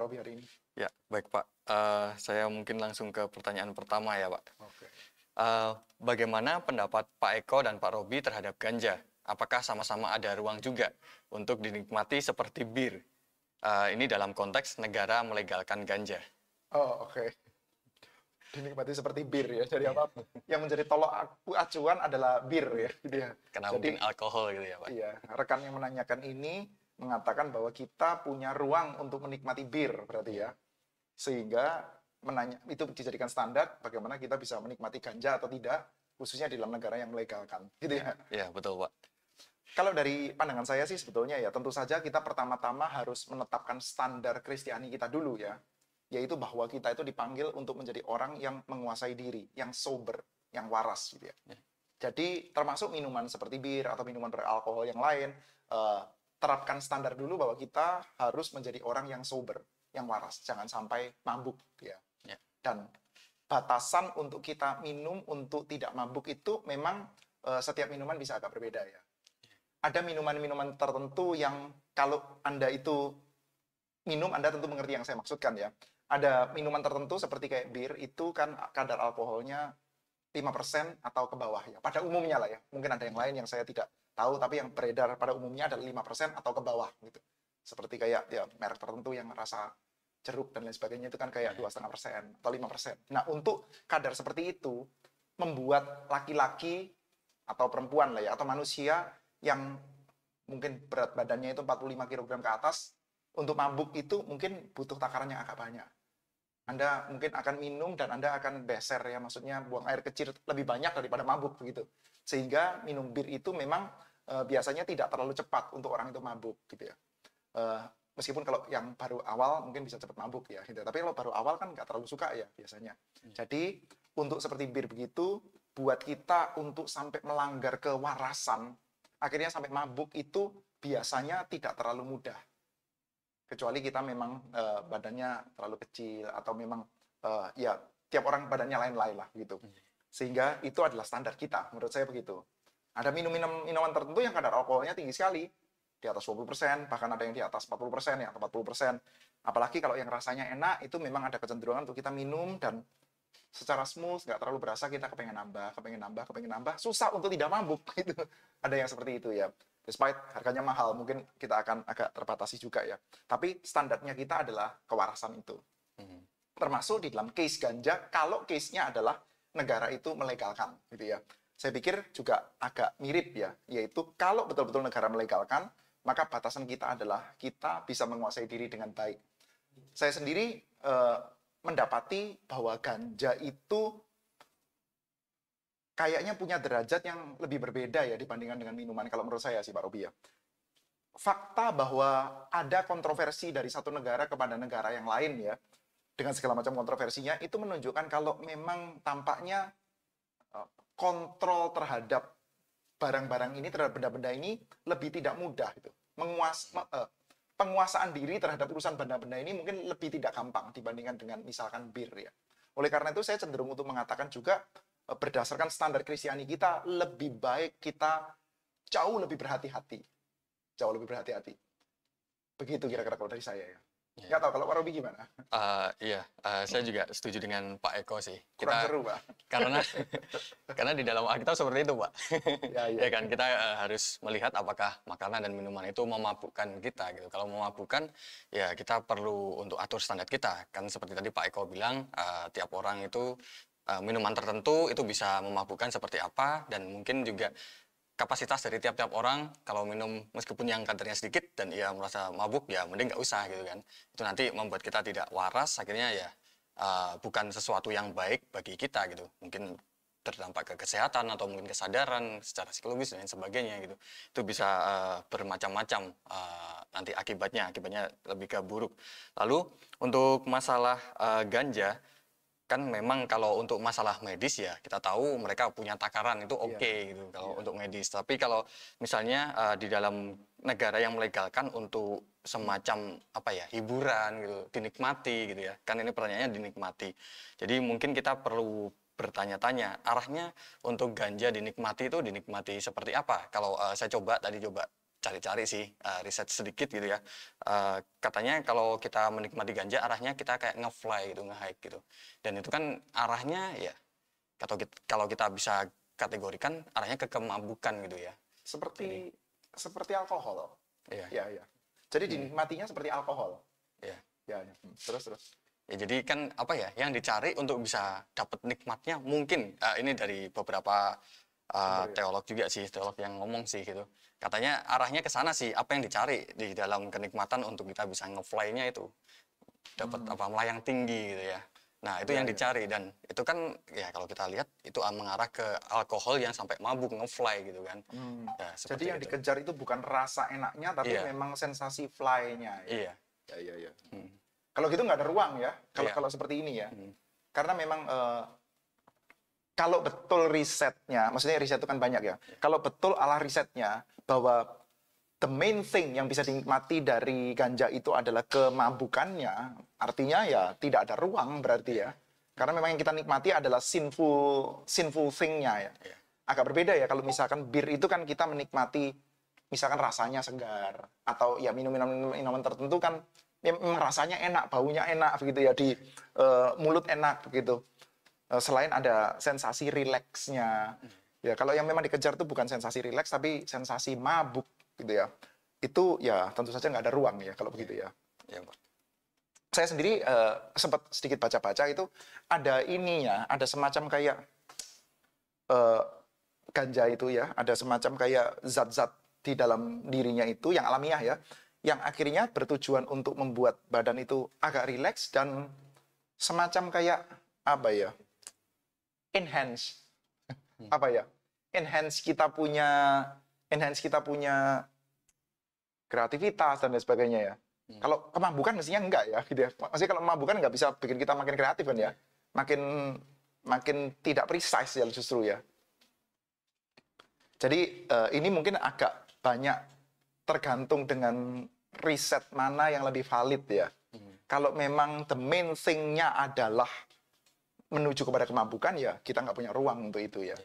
Robi hari ini. Ya, baik Pak. Uh, saya mungkin langsung ke pertanyaan pertama ya Pak. Okay. Uh, eh, bagaimana pendapat Pak Eko dan Pak Robi terhadap ganja? Apakah sama-sama ada ruang juga untuk dinikmati seperti bir? Uh, ini dalam konteks negara melegalkan ganja. Oh, oke. Okay. Dinikmati seperti bir ya. Jadi apa? yang menjadi tolak aku acuan adalah bir ya. Dia. Gitu ya. Kenapa Jadi, alkohol gitu ya, Pak? Iya. Rekan yang menanyakan ini mengatakan bahwa kita punya ruang untuk menikmati bir berarti ya. Sehingga menanya itu dijadikan standar bagaimana kita bisa menikmati ganja atau tidak khususnya di dalam negara yang melegalkan gitu ya. Iya, iya, betul, Pak. Kalau dari pandangan saya sih sebetulnya ya tentu saja kita pertama-tama harus menetapkan standar Kristiani kita dulu ya. Yaitu bahwa kita itu dipanggil untuk menjadi orang yang menguasai diri, yang sober, yang waras gitu ya. Iya. Jadi termasuk minuman seperti bir atau minuman beralkohol yang lain, eh, terapkan standar dulu bahwa kita harus menjadi orang yang sober, yang waras, jangan sampai mabuk ya. ya. Dan batasan untuk kita minum untuk tidak mabuk itu memang uh, setiap minuman bisa agak berbeda ya. Ada minuman-minuman tertentu yang kalau Anda itu minum Anda tentu mengerti yang saya maksudkan ya. Ada minuman tertentu seperti kayak bir itu kan kadar alkoholnya 5% atau ke bawah ya. Pada umumnya lah ya. Mungkin ada yang lain yang saya tidak tahu tapi yang beredar pada umumnya adalah 5% atau ke bawah gitu. Seperti kayak ya merek tertentu yang rasa jeruk dan lain sebagainya itu kan kayak hmm. dua setengah persen atau lima persen. Nah untuk kadar seperti itu membuat laki-laki atau perempuan lah ya atau manusia yang mungkin berat badannya itu 45 kg ke atas untuk mabuk itu mungkin butuh takaran yang agak banyak. Anda mungkin akan minum dan Anda akan beser ya maksudnya buang air kecil lebih banyak daripada mabuk begitu. Sehingga minum bir itu memang uh, biasanya tidak terlalu cepat untuk orang itu mabuk gitu ya. Uh, meskipun kalau yang baru awal mungkin bisa cepat mabuk ya gitu. Tapi kalau baru awal kan nggak terlalu suka ya biasanya. Hmm. Jadi untuk seperti bir begitu buat kita untuk sampai melanggar kewarasan akhirnya sampai mabuk itu biasanya tidak terlalu mudah. Kecuali kita memang uh, badannya terlalu kecil atau memang uh, ya tiap orang badannya lain-lain lah gitu. Hmm. Sehingga itu adalah standar kita menurut saya begitu. Ada minum-minum minuman tertentu yang kadar alkoholnya tinggi sekali, di atas 20%, bahkan ada yang di atas 40%, ya 40%. Apalagi kalau yang rasanya enak, itu memang ada kecenderungan untuk kita minum dan secara smooth, nggak terlalu berasa kita kepengen nambah, kepengen nambah, kepengen nambah, susah untuk tidak mabuk gitu. Ada yang seperti itu ya. Despite harganya mahal, mungkin kita akan agak terbatasi juga ya. Tapi standarnya kita adalah kewarasan itu. Hmm. Termasuk di dalam case ganja, kalau case-nya adalah negara itu melegalkan gitu ya saya pikir juga agak mirip ya, yaitu kalau betul-betul negara melegalkan, maka batasan kita adalah kita bisa menguasai diri dengan baik. Saya sendiri eh, mendapati bahwa ganja itu kayaknya punya derajat yang lebih berbeda ya dibandingkan dengan minuman kalau menurut saya sih Pak Robi ya. Fakta bahwa ada kontroversi dari satu negara kepada negara yang lain ya, dengan segala macam kontroversinya, itu menunjukkan kalau memang tampaknya kontrol terhadap barang-barang ini terhadap benda-benda ini lebih tidak mudah itu menguas uh, penguasaan diri terhadap urusan benda-benda ini mungkin lebih tidak gampang dibandingkan dengan misalkan bir ya oleh karena itu saya cenderung untuk mengatakan juga uh, berdasarkan standar Kristiani kita lebih baik kita jauh lebih berhati-hati jauh lebih berhati-hati begitu kira-kira kalau dari saya ya Nggak tahu kalau Pak Robi gimana? Uh, iya, uh, saya juga setuju dengan Pak Eko sih. Kita, Kurang seru, Pak. Karena karena di dalam Alkitab seperti itu, Pak. Ya, iya. ya kan kita uh, harus melihat apakah makanan dan minuman itu memabukkan kita gitu. Kalau memabukkan, ya kita perlu untuk atur standar kita. Kan seperti tadi Pak Eko bilang, uh, tiap orang itu uh, minuman tertentu itu bisa memabukkan seperti apa dan mungkin juga kapasitas dari tiap-tiap orang kalau minum meskipun yang kadarnya sedikit dan ia merasa mabuk ya mending nggak usah gitu kan itu nanti membuat kita tidak waras akhirnya ya uh, bukan sesuatu yang baik bagi kita gitu mungkin terdampak ke kesehatan atau mungkin kesadaran secara psikologis dan sebagainya gitu itu bisa uh, bermacam-macam uh, nanti akibatnya akibatnya lebih ke buruk lalu untuk masalah uh, ganja kan memang kalau untuk masalah medis ya kita tahu mereka punya takaran itu iya. oke okay, yeah. gitu kalau yeah. untuk medis tapi kalau misalnya uh, di dalam negara yang melegalkan untuk semacam apa ya hiburan gitu dinikmati gitu ya kan ini pertanyaannya dinikmati jadi mungkin kita perlu bertanya-tanya arahnya untuk ganja dinikmati itu dinikmati seperti apa kalau uh, saya coba tadi coba cari-cari sih uh, riset sedikit gitu ya uh, katanya kalau kita menikmati ganja arahnya kita kayak ngefly gitu nge-hike gitu dan itu kan arahnya ya kalau kita, kalau kita bisa kategorikan arahnya ke kemabukan gitu ya seperti Jadi, seperti alkohol iya iya ya. Jadi hmm. dinikmatinya seperti alkohol. Iya. Ya, ya. Terus terus. Ya jadi kan apa ya yang dicari untuk bisa dapat nikmatnya mungkin uh, ini dari beberapa uh, teolog juga sih, teolog yang ngomong sih gitu. Katanya arahnya ke sana sih, apa yang dicari di dalam kenikmatan untuk kita bisa ngefly-nya itu. Dapat hmm. apa melayang tinggi gitu ya. Nah, itu ya, yang ya. dicari dan itu kan ya kalau kita lihat itu mengarah ke alkohol yang sampai mabuk ngefly gitu kan. Hmm. Ya, Jadi yang itu. dikejar itu bukan rasa enaknya tapi yeah. memang sensasi fly-nya ya. iya Iya. iya Kalau gitu nggak ada ruang ya. Kalau yeah. kalau seperti ini ya. Hmm. Karena memang uh, kalau betul risetnya, maksudnya riset itu kan banyak ya. Kalau betul ala risetnya bahwa the main thing yang bisa dinikmati dari ganja itu adalah kemabukannya, artinya ya tidak ada ruang berarti ya. Karena memang yang kita nikmati adalah sinful sinful thingnya ya. Iya. Agak berbeda ya kalau misalkan bir itu kan kita menikmati misalkan rasanya segar atau ya minum-minuman minuman tertentu kan ya, mm, rasanya enak, baunya enak begitu ya di uh, mulut enak begitu. Eh, selain ada sensasi rileksnya. Hmm. Ya, kalau yang memang dikejar itu bukan sensasi rileks tapi sensasi mabuk gitu ya. Itu ya tentu saja nggak ada ruang ya kalau begitu ya. ya, ya Saya sendiri uh, sempat sedikit baca-baca itu ada ininya, ada semacam kayak uh, ganja itu ya, ada semacam kayak zat-zat di dalam dirinya itu yang alamiah ya, yang akhirnya bertujuan untuk membuat badan itu agak rileks dan semacam kayak apa ya? enhance hmm. apa ya enhance kita punya enhance kita punya kreativitas dan lain sebagainya ya hmm. kalau kemampuan mestinya enggak ya gitu ya maksudnya kalau kemampuan nggak bisa bikin kita makin kreatif kan ya iya. makin makin tidak precise ya justru ya jadi uh, ini mungkin agak banyak tergantung dengan riset mana yang lebih valid ya. Hmm. Kalau memang the main thing-nya adalah menuju kepada kemampuan ya kita nggak punya ruang untuk itu ya.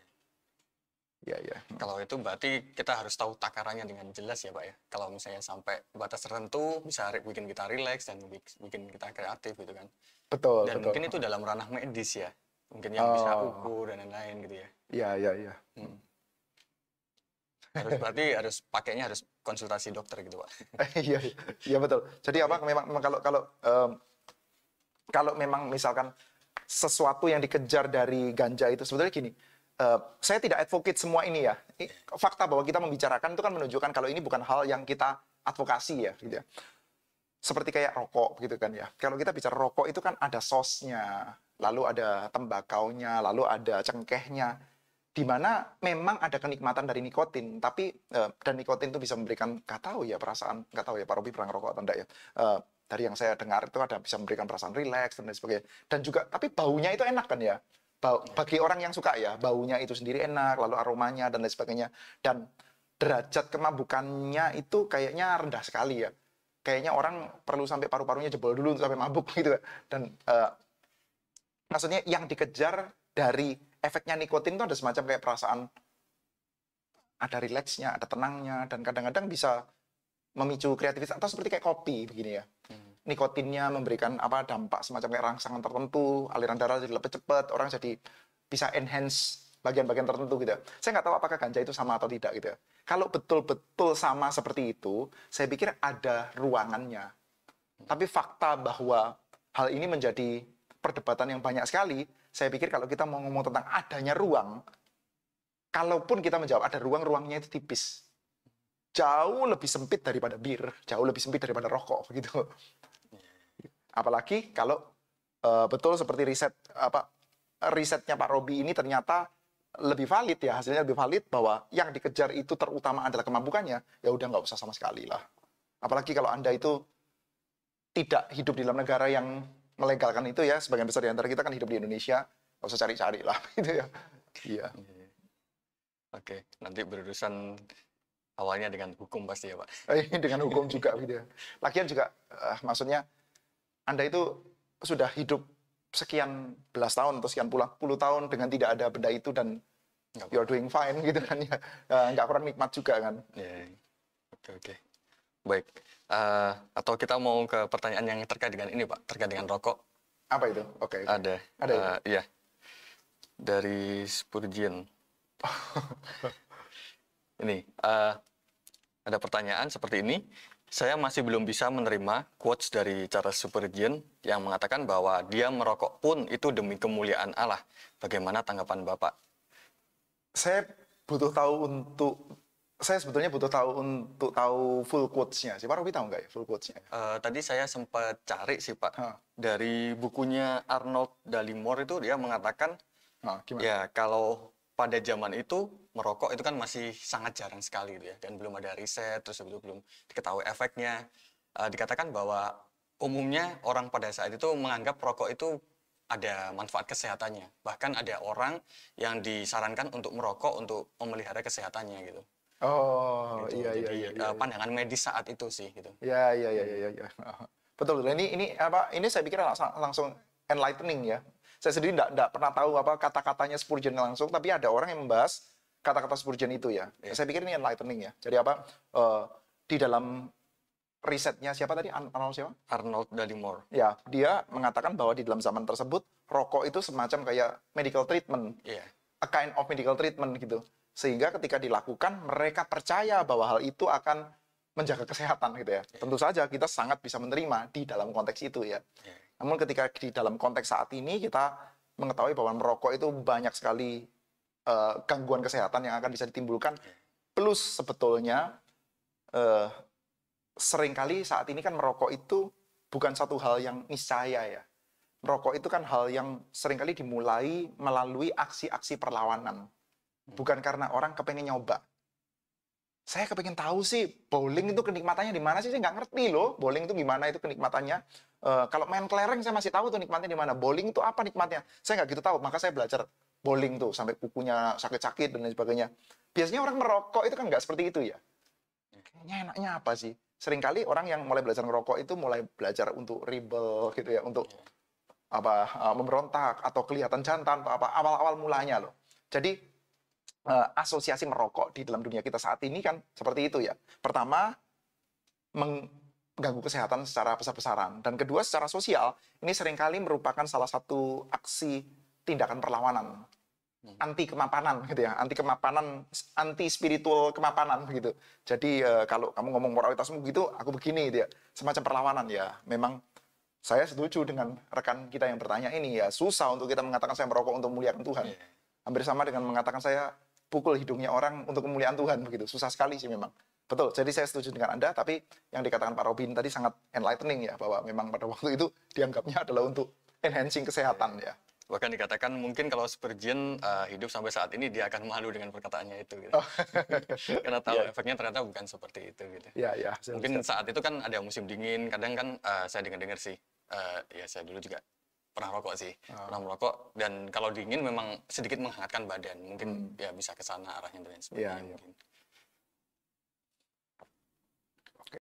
Ya ya. Kalau itu berarti kita harus tahu takarannya dengan jelas ya pak ya. Kalau misalnya sampai batas tertentu bisa bikin kita rileks dan bikin kita kreatif gitu kan. Betul. Dan betul. mungkin itu dalam ranah medis ya. Mungkin yang oh. bisa ukur dan lain-lain gitu ya. Iya iya iya. Hmm. Harus berarti harus pakainya harus konsultasi dokter gitu pak. Iya, iya iya betul. Jadi apa memang, memang kalau kalau um, kalau memang misalkan sesuatu yang dikejar dari ganja itu sebetulnya gini uh, saya tidak advocate semua ini ya fakta bahwa kita membicarakan itu kan menunjukkan kalau ini bukan hal yang kita advokasi ya gitu ya seperti kayak rokok gitu kan ya kalau kita bicara rokok itu kan ada sosnya lalu ada tembakaunya lalu ada cengkehnya di mana memang ada kenikmatan dari nikotin, tapi uh, dan nikotin itu bisa memberikan nggak tahu ya perasaan nggak tahu ya Pak Robi pernah rokok atau enggak ya uh, dari yang saya dengar itu ada bisa memberikan perasaan rileks dan lain sebagainya. Dan juga tapi baunya itu enak kan ya. Bau, bagi orang yang suka ya, baunya itu sendiri enak, lalu aromanya dan lain sebagainya. Dan derajat kemabukannya itu kayaknya rendah sekali ya. Kayaknya orang perlu sampai paru-parunya jebol dulu sampai mabuk gitu. Ya. Dan uh, maksudnya yang dikejar dari efeknya nikotin itu ada semacam kayak perasaan ada rileksnya, ada tenangnya, dan kadang-kadang bisa memicu kreativitas atau seperti kayak kopi begini ya nikotinnya memberikan apa dampak semacam kayak rangsangan tertentu, aliran darah jadi lebih cepat, orang jadi bisa enhance bagian-bagian tertentu gitu. Saya nggak tahu apakah ganja itu sama atau tidak gitu. Ya. Kalau betul-betul sama seperti itu, saya pikir ada ruangannya. Tapi fakta bahwa hal ini menjadi perdebatan yang banyak sekali, saya pikir kalau kita mau ngomong tentang adanya ruang, kalaupun kita menjawab ada ruang, ruangnya itu tipis. Jauh lebih sempit daripada bir, jauh lebih sempit daripada rokok gitu. Apalagi kalau uh, betul seperti riset apa risetnya Pak Robi ini ternyata lebih valid ya hasilnya lebih valid bahwa yang dikejar itu terutama adalah kemampuannya ya udah nggak usah sama sekali lah apalagi kalau anda itu tidak hidup di dalam negara yang melegalkan itu ya sebagian besar di antara kita kan hidup di Indonesia nggak usah cari-cari lah gitu ya iya. iya Oke, nanti berurusan awalnya dengan hukum pasti ya Pak. Eh, dengan hukum juga gitu. Ya. Lagian juga uh, maksudnya anda itu sudah hidup sekian belas tahun atau sekian puluh, puluh tahun dengan tidak ada benda itu dan Gak you're doing fine gitu kan ya eh, nggak kurang nikmat juga kan yeah. Iya. oke okay, oke okay. baik uh, atau kita mau ke pertanyaan yang terkait dengan ini pak terkait dengan rokok apa itu oke okay, okay. ada ada uh, ya? Eh, iya. dari Spurgeon ini uh, ada pertanyaan seperti ini saya masih belum bisa menerima quotes dari Charles Spurgeon yang mengatakan bahwa dia merokok pun itu demi kemuliaan Allah. Bagaimana tanggapan Bapak? Saya butuh tahu untuk saya sebetulnya butuh tahu untuk tahu full quotes-nya. Si Pak Robi tahu nggak ya full quotes-nya? Uh, tadi saya sempat cari sih Pak. Huh. Dari bukunya Arnold Dalimore itu dia mengatakan huh, ya kalau pada zaman itu merokok itu kan masih sangat jarang sekali gitu ya dan belum ada riset terus itu belum diketahui efeknya uh, dikatakan bahwa umumnya orang pada saat itu menganggap rokok itu ada manfaat kesehatannya bahkan ada orang yang disarankan untuk merokok untuk memelihara kesehatannya gitu oh gitu. iya, Jadi, iya iya eh, iya pandangan medis saat itu sih gitu iya iya iya iya, iya. betul betul ini ini apa ini saya pikir langsung enlightening ya saya sendiri tidak pernah tahu apa kata-katanya Spurgeon langsung, tapi ada orang yang membahas kata-kata Spurgeon itu ya. Yeah. Saya pikir ini enlightening ya. Jadi apa uh, di dalam risetnya siapa tadi Arnold siapa? Arnold Dallimore. Ya, dia mengatakan bahwa di dalam zaman tersebut rokok itu semacam kayak medical treatment. Yeah. A kind of medical treatment gitu. Sehingga ketika dilakukan mereka percaya bahwa hal itu akan menjaga kesehatan gitu ya. Yeah. Tentu saja kita sangat bisa menerima di dalam konteks itu ya. Yeah. Namun ketika di dalam konteks saat ini kita mengetahui bahwa merokok itu banyak sekali uh, gangguan kesehatan yang akan bisa ditimbulkan. Iya. Plus sebetulnya uh, seringkali saat ini kan merokok itu bukan satu hal yang niscaya ya. Merokok itu kan hal yang seringkali dimulai melalui aksi-aksi perlawanan. Hmm. Bukan karena orang kepengen nyoba, saya kepengen tahu sih bowling itu kenikmatannya di mana sih saya nggak ngerti loh bowling itu gimana itu kenikmatannya Eh, kalau main kelereng saya masih tahu tuh nikmatnya di mana. Bowling itu apa nikmatnya? Saya nggak gitu tahu, maka saya belajar bowling tuh sampai kukunya sakit-sakit dan lain sebagainya. Biasanya orang merokok itu kan nggak seperti itu ya. Kayaknya enaknya apa sih? Seringkali orang yang mulai belajar merokok itu mulai belajar untuk ribel gitu ya, untuk apa uh, memberontak atau kelihatan jantan atau apa awal-awal mulanya loh. Jadi uh, asosiasi merokok di dalam dunia kita saat ini kan seperti itu ya. Pertama meng mengganggu kesehatan secara besar-besaran. Dan kedua, secara sosial, ini seringkali merupakan salah satu aksi tindakan perlawanan. Hmm. Anti kemapanan gitu ya, anti kemapanan, anti spiritual kemapanan begitu. Jadi e, kalau kamu ngomong moralitasmu begitu, aku begini Gitu ya. Semacam perlawanan ya. Memang saya setuju dengan rekan kita yang bertanya ini ya, susah untuk kita mengatakan saya merokok untuk memuliakan Tuhan. Iya. Hampir sama dengan mengatakan saya pukul hidungnya orang untuk kemuliaan Tuhan begitu. Susah sekali sih memang. Betul, jadi saya setuju dengan Anda, tapi yang dikatakan Pak Robin tadi sangat enlightening ya, bahwa memang pada waktu itu dianggapnya adalah untuk enhancing kesehatan ya. Bahkan dikatakan mungkin kalau Spurgeon uh, eh, hidup sampai saat ini dia akan malu dengan perkataannya itu gitu. Oh. Karena tahu yeah. efeknya ternyata bukan seperti itu gitu. Yeah, yeah, ya, Mungkin Yeah. Mungkin saat itu kan ada musim dingin, kadang kan uh, saya dengar-dengar sih. Uh, ya saya dulu juga pernah rokok sih, oh. pernah merokok dan kalau dingin memang sedikit menghangatkan badan, mungkin hmm. ya bisa ke sana arahnya dan ya, sebagainya yeah, mungkin. Yeah.